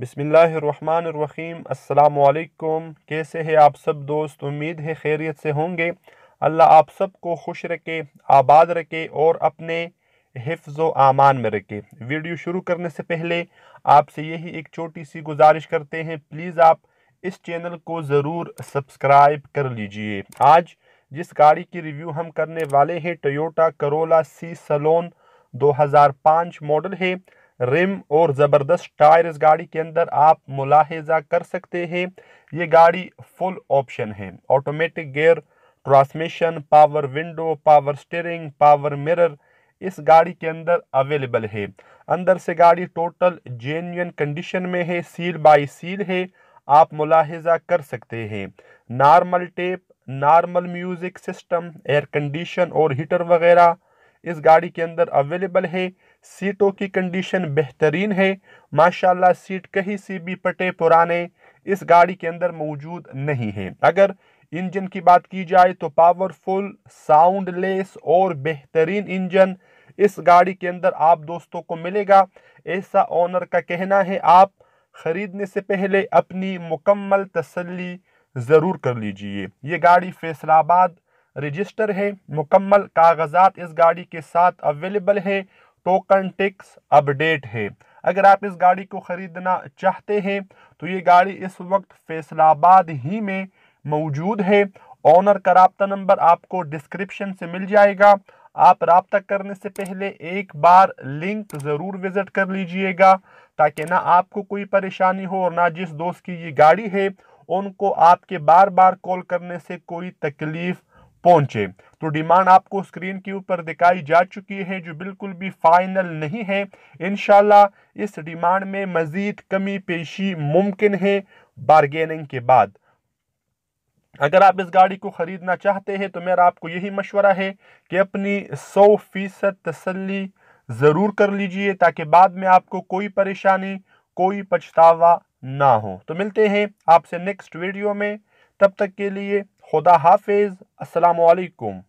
बिसमीम् अल्लाम कैसे है आप सब दोस्त उम्मीद है खैरियत से होंगे अल्लाह आप सब को खुश रखे आबाद रखे और अपने हिफ्ज़ आमान में रखे वीडियो शुरू करने से पहले आपसे यही एक छोटी सी गुजारिश करते हैं प्लीज़ आप इस चैनल को ज़रूर सब्सक्राइब कर लीजिए आज जिस गाड़ी की रिव्यू हम करने वाले हैं टोयोटा करोला सी सलोन पाँच मॉडल है रिम और ज़बरदस्त टायर इस गाड़ी के अंदर आप मुलाहजा कर सकते हैं ये गाड़ी फुल ऑप्शन है automatic gear transmission power window power steering power mirror इस गाड़ी के अंदर अवेलेबल है अंदर से गाड़ी टोटल जेन्यन कंडीशन में है सील बाई सील है आप मुलाहजा कर सकते हैं normal tape normal music system air condition और हीटर वगैरह इस गाड़ी के अंदर अवेलेबल है सीटों की कंडीशन बेहतरीन है माशाल्लाह सीट कहीं से भी पटे पुराने इस गाड़ी के अंदर मौजूद नहीं है अगर इंजन की बात की जाए तो पावरफुल साउंडलेस और बेहतरीन इंजन इस गाड़ी के अंदर आप दोस्तों को मिलेगा ऐसा ओनर का कहना है आप ख़रीदने से पहले अपनी मुकम्मल तसल्ली ज़रूर कर लीजिए ये गाड़ी फैसलाबाद रजिस्टर है मुकम्मल कागजात इस गाड़ी के साथ अवेलेबल है टोकन टिक्स अपडेट है अगर आप इस गाड़ी को ख़रीदना चाहते हैं तो ये गाड़ी इस वक्त फैसलाबाद ही में मौजूद है ऑनर का रबता नंबर आपको डिस्क्रिप्शन से मिल जाएगा आप रबता करने से पहले एक बार लिंक ज़रूर विज़िट कर लीजिएगा ताकि ना आपको कोई परेशानी हो और ना जिस दोस्त की ये गाड़ी है उनको आपके बार बार कॉल करने से कोई तकलीफ़ पहुंचे तो डिमांड आपको स्क्रीन के ऊपर दिखाई जा चुकी है जो बिल्कुल भी फाइनल नहीं है इन इस डिमांड में मज़ीद कमी पेशी मुमकिन है बारगेनिंग के बाद अगर आप इस गाड़ी को ख़रीदना चाहते हैं तो मेरा आपको यही मशवरा है कि अपनी सौ फीसद तसली ज़रूर कर लीजिए ताकि बाद में आपको कोई परेशानी कोई पछतावा ना हो तो मिलते हैं आपसे नेक्स्ट वीडियो में तब तक के लिए खुदा हाफिज़ असलकुम